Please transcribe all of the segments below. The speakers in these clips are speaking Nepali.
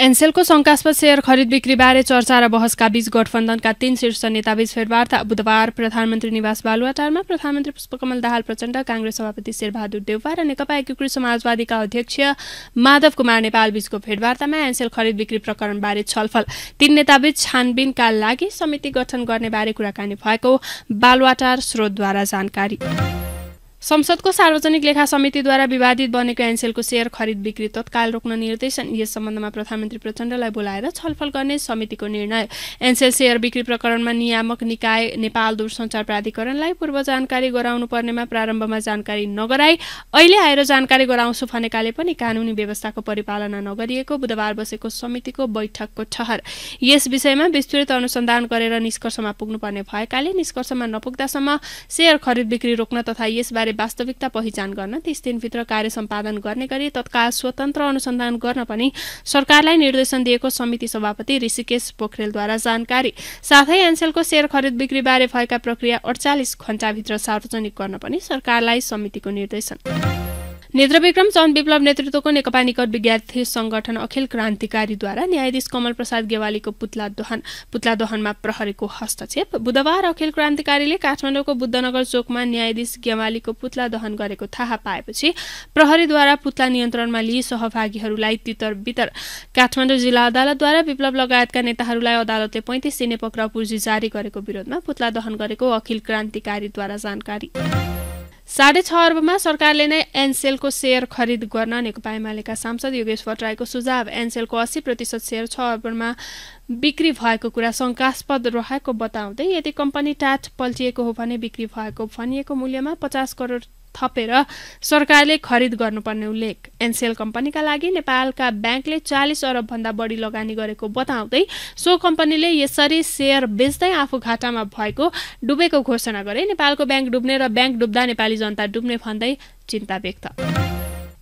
एनसेलको शङ्कास्पद सेयर खरिद बिक्रीबारे चर्चा र बहसका बीच गठबन्धनका तीन शीर्ष नेताबीच फेरवार्ता बुधबार प्रधानमन्त्री निवास बालुवाटारमा प्रधानमन्त्री पुष्पकमल दाहाल प्रचण्ड काङ्ग्रेस सभापति शेरबहादुर देववा र नेकपा एकीकृत समाजवादीका अध्यक्ष माधव कुमार नेपाल बीचको भेटवार्तामा एनसेल खरिद बिक्री प्रकरणबारे छलफल तीन नेताबीच छानबिनका लागि समिति गठन गर्नेबारे कुराकानी भएको बालुवाटार स्रोतद्वारा जानकारी संसदको सार्वजनिक लेखा समितिद्वारा विवादित बनेको एनसेलको सेयर खरिद बिक्री तत्काल रोक्न निर्देशन यस सम्बन्धमा प्रधानमन्त्री प्रचण्डलाई बोलाएर छलफल गर्ने समितिको निर्णय एनसेल सेयर बिक्री प्रकरणमा नियामक निकाय नेपाल दूरसञ्चार प्राधिकरणलाई पूर्व जानकारी गराउनु पर्नेमा प्रारम्भमा जानकारी नगराई अहिले आएर जानकारी गराउँछु भनेकाले पनि कानुनी व्यवस्थाको परिपालना नगरिएको बुधबार बसेको समितिको बैठकको ठहर यस विषयमा विस्तृत अनुसन्धान गरेर निष्कर्षमा पुग्नुपर्ने भएकाले निष्कर्षमा नपुग्दासम्म सेयर खरिद बिक्री रोक्न तथा यसबारे बारे वास्तविकता पहिचान गर्न तीस दिनभित्र कार्य सम्पादन गर्ने गरी तत्काल स्वतन्त्र अनुसन्धान गर्न पनि सरकारलाई निर्देशन दिएको समिति सभापति ऋषिकेश पोखरेलद्वारा जानकारी साथै एनसेलको सेयर खरिद बारे भएका प्रक्रिया अडचालिस घण्टाभित्र सार्वजनिक गर्न पनि सरकारलाई समितिको निर्देशन नेत्रविक्रम चन्द विप्लव नेतृत्वको नेकपा निकट विद्यार्थी संगठन अखिल क्रान्तिकारीद्वारा न्यायाधीश कमल प्रसाद गेवालीको पुतला दहन पुतला दहनमा प्रहरीको हस्तक्षेप बुधबार अखिल क्रान्तिकारीले काठमाडौँको बुद्धनगर चोकमा न्यायाधीश गेवालीको पुतला दहन गरेको थाहा पाएपछि प्रहरीद्वारा पुतला नियन्त्रणमा लिई सहभागीहरूलाई तितर बितर काठमाडौँ जिल्ला अदालतद्वारा विप्लव लगायतका नेताहरूलाई अदालतले पैँतिस दिने पक्राउ पुर्जी जारी गरेको विरोधमा पुतला दहन गरेको अखिल क्रान्तिकारीद्वारा जानकारी साढे छ अर्बमा सरकारले नै एनसेलको सेयर खरिद गर्न नेकपा एमालेका सांसद योगेश भट्टराईको सुझाव एनसेलको अस्सी प्रतिशत सेयर छ अर्बमा बिक्री भएको कुरा शङ्कास्पद रहेको बताउँदै यदि कम्पनी टाट पल्टिएको हो भने बिक्री भएको भनिएको मूल्यमा पचास करोड थपेर सरकारले खरिद गर्नुपर्ने उल्लेख एनसेल कम्पनीका लागि नेपालका ब्याङ्कले चालिस भन्दा बढी लगानी गरेको बताउँदै सो कम्पनीले यसरी सेयर बेच्दै आफू घाटामा भएको डुबेको घोषणा गरे नेपालको ब्याङ्क डुब्ने र ब्याङ्क डुब्दा नेपाली जनता डुब्ने भन्दै चिन्ता व्यक्त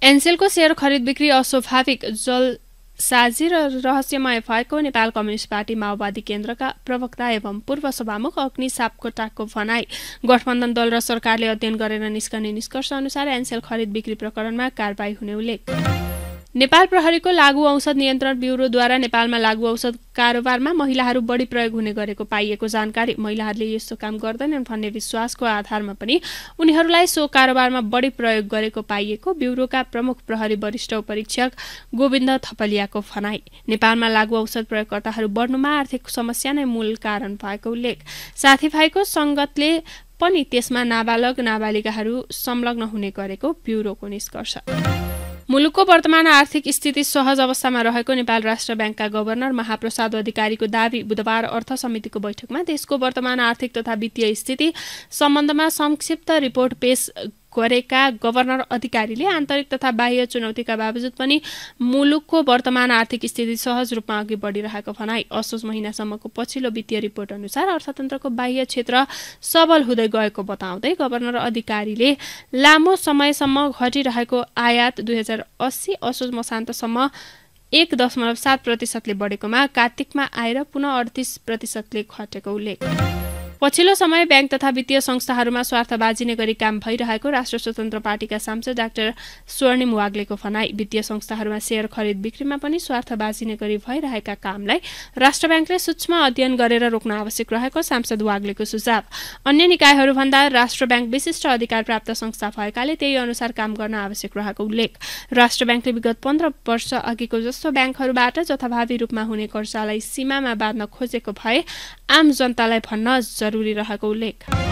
एनसेलको सेयर खरिद बिक्री अस्वाभाविक जल साझी र रहस्यमय भएको नेपाल कम्युनिस्ट पार्टी माओवादी केन्द्रका प्रवक्ता एवं पूर्व सभामुख अग्नि सापकोटाको भनाई गठबन्धन दल र सरकारले अध्ययन गरेर निस्कने निष्कर्ष अनुसार एनसेल खरिद बिक्री प्रकरणमा कारवाही हुने उल्लेख नेपाल प्रहरीको लागु औषध नियन्त्रण ब्युरोद्वारा नेपालमा लागु औषध कारोबारमा महिलाहरू बढी प्रयोग हुने गरेको पाइएको जानकारी महिलाहरूले यस्तो काम गर्दैनन् भन्ने विश्वासको आधारमा पनि उनीहरूलाई सो कारोबारमा बढी प्रयोग गरेको पाइएको ब्युरोका प्रमुख प्रहरी वरिष्ठ उपरीक्षक गोविन्द थपलियाको भनाई नेपालमा लागु औषध प्रयोगकर्ताहरू बढ्नुमा आर्थिक समस्या नै मूल कारण भएको उल्लेख साथीभाइको सङ्गतले पनि त्यसमा नाबालक नाबालिकाहरू संलग्न हुने गरेको ब्युरोको निष्कर्ष मुलुकको वर्तमान आर्थिक स्थिति सहज अवस्थामा रहेको नेपाल राष्ट्र ब्याङ्कका गभर्नर महाप्रसाद अधिकारीको दावी बुधबार अर्थ समितिको बैठकमा देशको वर्तमान आर्थिक तथा वित्तीय स्थिति सम्बन्धमा संक्षिप्त रिपोर्ट पेश गरेका गभर्नर अधिकारीले आन्तरिक तथा बाह्य चुनौतीका बावजुद पनि मुलुकको वर्तमान आर्थिक स्थिति सहज रूपमा अघि बढिरहेको भनाई असोज महिनासम्मको पछिल्लो वित्तीय रिपोर्ट अनुसार अर्थतन्त्रको बाह्य क्षेत्र सबल हुँदै गएको बताउँदै गभर्नर अधिकारीले लामो समयसम्म घटिरहेको आयात दुई हजार अस्सी असोज मसान्तसम्म एक दशमलव सात प्रतिशतले बढेकोमा कार्तिकमा आएर पुनः अडतिस प्रतिशतले घटेको उल्लेख पछिल्लो समय ब्याङ्क तथा वित्तीय संस्थाहरूमा स्वार्थ बाजिने गरी काम भइरहेको राष्ट्र स्वतन्त्र पार्टीका सांसद डाक्टर स्वर्णिम वाग्लेको भनाई वित्तीय संस्थाहरूमा सेयर खरिद बिक्रीमा पनि स्वार्थ बाजिने गरी भइरहेका कामलाई राष्ट्र ब्याङ्कले सूक्ष्म अध्ययन गरेर रोक्न आवश्यक रहेको सांसद वाग्लेको सुझाव अन्य निकायहरूभन्दा राष्ट्र ब्याङ्क विशिष्ट अधिकार प्राप्त संस्था भएकाले त्यही अनुसार काम गर्न आवश्यक रहेको उल्लेख राष्ट्र ब्याङ्कले विगत पन्ध्र वर्ष अघिको जस्तो ब्याङ्कहरूबाट जथाभावी रूपमा हुने कर्जालाई सीमामा बाँध्न खोजेको भए आम जनतालाई भन्न जरुरी रहेको उल्लेख